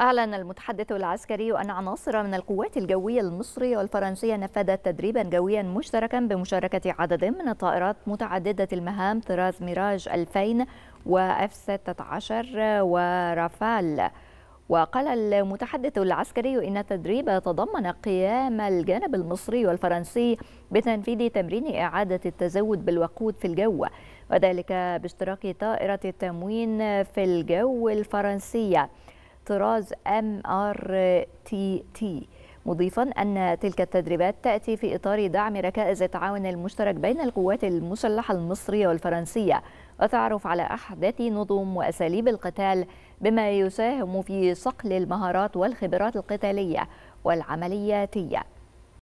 أعلن المتحدث العسكري أن عناصر من القوات الجوية المصرية والفرنسية نفذت تدريبا جويا مشتركا بمشاركة عدد من الطائرات متعددة المهام طراز ميراج 2000 وإف 16 ورافال وقال المتحدث العسكري إن التدريب تضمن قيام الجانب المصري والفرنسي بتنفيذ تمرين إعادة التزود بالوقود في الجو وذلك باشتراك طائرة التموين في الجو الفرنسية طراز ام ار تي تي مضيفا أن تلك التدريبات تأتي في إطار دعم ركائز التعاون المشترك بين القوات المسلحة المصرية والفرنسية وتعرف على أحدث نظم وأساليب القتال بما يساهم في صقل المهارات والخبرات القتالية والعملياتية